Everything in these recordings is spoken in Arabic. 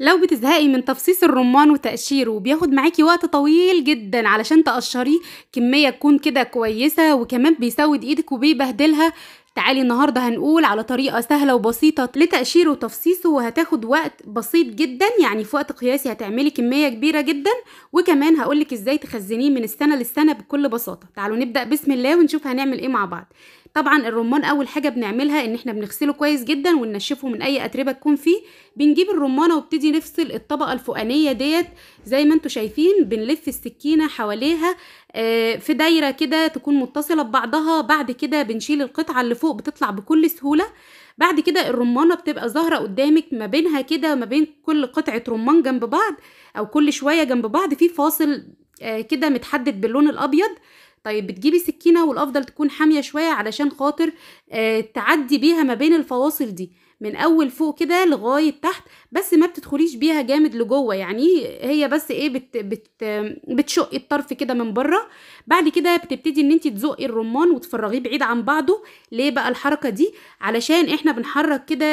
لو بتزهقي من تفصيص الرمان وتقشيره وبياخد معاكي وقت طويل جدا علشان تقشريه كمية تكون كده كويسة وكمان بيسود ايدك وبيبهدلها تعالي النهاردة هنقول على طريقة سهلة وبسيطة لتقشيره وتفصيصه وهتاخد وقت بسيط جدا يعني في وقت قياسي هتعملي كمية كبيرة جدا وكمان هقولك ازاي تخزنيه من السنة للسنة بكل بساطة تعالوا نبدأ بسم الله ونشوف هنعمل ايه مع بعض طبعا الرمان اول حاجه بنعملها ان احنا بنغسله كويس جدا وننشفه من اي اتربه تكون فيه بنجيب الرمانه وبتدي نفصل الطبقه الفوقانيه ديت زي ما انتم شايفين بنلف السكينه حواليها آه، في دايره كده تكون متصله ببعضها بعد كده بنشيل القطعه اللي فوق فوق بتطلع بكل سهوله بعد كده الرمانه بتبقى ظاهره قدامك ما بينها كده ما بين كل قطعه رمان جنب بعض او كل شويه جنب بعض في فاصل آه، كده متحدد باللون الابيض طيب بتجيبي سكينه والافضل تكون حاميه شويه علشان خاطر آه، تعدي بيها ما بين الفواصل دي من اول فوق كده لغايه تحت بس ما بتدخليش بيها جامد لجوه يعني هي بس ايه بت بت بتشقي الطرف كده من بره بعد كده بتبتدي ان انت تزقي الرمان وتفرغيه بعيد عن بعضه ليه بقى الحركه دي علشان احنا بنحرك كده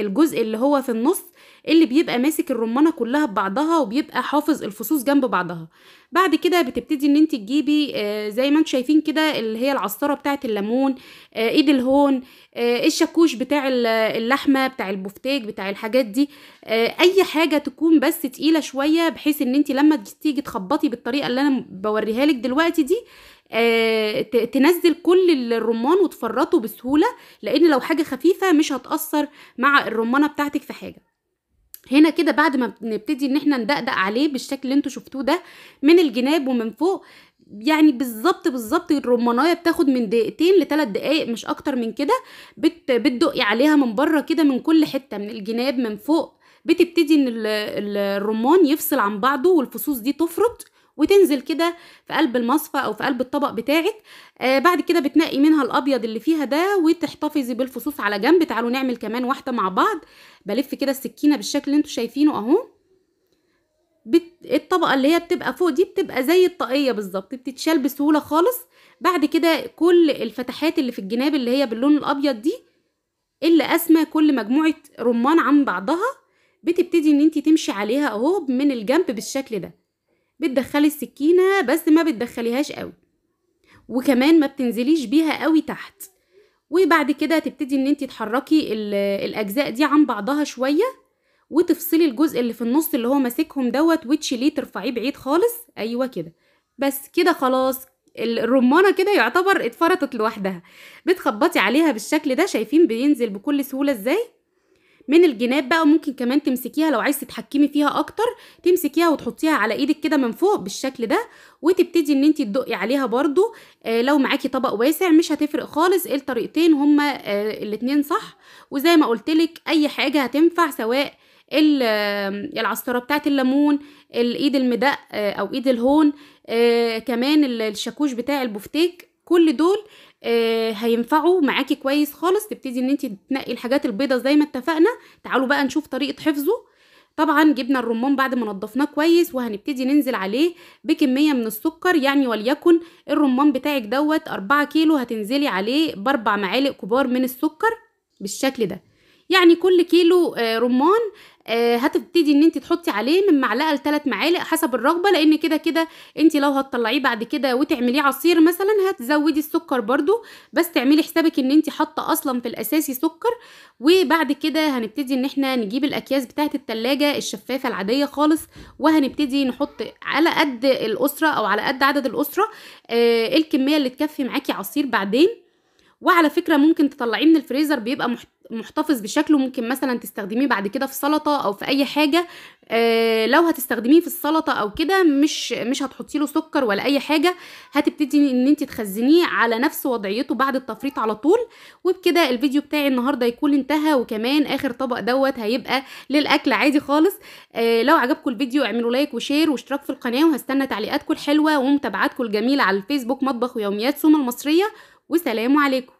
الجزء اللي هو في النص اللي بيبقى ماسك الرمانه كلها ببعضها وبيبقى حافظ الفصوص جنب بعضها بعد كده بتبتدي ان انت تجيبي آه، زي ما انتم شايفين كده اللي هي العصاره بتاعه الليمون آه، ايد الهون آه، الشاكوش بتاع اللحمه بتاع البفتيك بتاع الحاجات دي اي حاجه تكون بس تقيله شويه بحيث ان انت لما تيجي تخبطي بالطريقه اللي انا بوريها لك دلوقتي دي تنزل كل الرمان وتفرطه بسهوله لان لو حاجه خفيفه مش هتاثر مع الرمانه بتاعتك في حاجه هنا كده بعد ما نبتدي ان احنا ندقدق عليه بالشكل اللي انتوا شفتوه ده من الجناب ومن فوق يعني بالظبط بالظبط الرمانايه بتاخد من دقيقتين لثلاث دقائق مش اكتر من كده بت بتدقي عليها من بره كده من كل حته من الجناب من فوق بتبتدي ان الرمان يفصل عن بعضه والفصوص دي تفرط وتنزل كده في قلب المصفى او في قلب الطبق بتاعك آه بعد كده بتنقي منها الابيض اللي فيها ده وتحتفظي بالفصوص على جنب تعالوا نعمل كمان واحده مع بعض بلف كده السكينه بالشكل اللي انتوا شايفينه اهو بت... الطبقه اللي هي بتبقى فوق دي بتبقى زي الطاقيه بالظبط بتتشال بسهوله خالص بعد كده كل الفتحات اللي في الجناب اللي هي باللون الابيض دي اللي أسمى كل مجموعه رمان عن بعضها بتبتدي ان انت تمشي عليها اهو من الجنب بالشكل ده بتدخلي السكينة بس ما بتدخليهاش قوي وكمان ما بتنزليش بيها قوي تحت وبعد كده تبتدي ان انت تحركي الاجزاء دي عن بعضها شوية وتفصلي الجزء اللي في النص اللي هو ماسكهم دوت وتشيليه ترفعيه بعيد خالص ايوه كده بس كده خلاص الرمانه كده يعتبر اتفرطت لوحدها بتخبطي عليها بالشكل ده شايفين بينزل بكل سهوله ازاي من الجناب بقى ممكن كمان تمسكيها لو عايز تتحكمي فيها اكتر تمسكيها وتحطيها على ايدك كده من فوق بالشكل ده وتبتدي ان انت تدقي عليها برضو آه لو معاكي طبق واسع مش هتفرق خالص إيه الطريقتين هما آه الاتنين صح وزي ما قلتلك اي حاجه هتنفع سواء العسطرة بتاعت الليمون الايد المدق آه، او ايد الهون آه، كمان الشاكوش بتاع البفتيك كل دول آه هينفعوا معاكي كويس خالص تبتدي ان انت تنقي الحاجات البيضه زي ما اتفقنا تعالوا بقى نشوف طريقه حفظه طبعا جبنا الرمان بعد ما نضفناه كويس وهنبتدي ننزل عليه بكميه من السكر يعني وليكن الرمان بتاعك دوت 4 كيلو هتنزلي عليه باربع معالق كبار من السكر بالشكل ده يعني كل كيلو آه، رمان آه، هتبتدي ان انت تحطي عليه من معلقه لثلاث معالق حسب الرغبه لان كده كده انت لو هتطلعيه بعد كده وتعمليه عصير مثلا هتزودي السكر برده بس تعملي حسابك ان انت حاطه اصلا في الاساسي سكر وبعد كده هنبتدي ان احنا نجيب الاكياس بتاعه التلاجة الشفافه العاديه خالص وهنبتدي نحط على قد الاسره او على قد عدد الاسره آه، الكميه اللي تكفي معاكي عصير بعدين وعلى فكره ممكن تطلعيه من الفريزر بيبقى محتفظ بشكله ممكن مثلا تستخدميه بعد كده في سلطه او في اي حاجه آه لو هتستخدميه في السلطه او كده مش مش هتحطي له سكر ولا اي حاجه هتبتدي ان انت تخزنيه على نفس وضعيته بعد التفريط على طول وبكده الفيديو بتاعي النهارده يكون انتهى وكمان اخر طبق دوت هيبقى للاكل عادي خالص آه لو عجبكم الفيديو اعملوا لايك وشير واشتراك في القناه وهستنى تعليقاتكم الحلوه ومتابعاتكم الجميله على الفيسبوك مطبخ ويوميات سوم المصريه وسلام عليكم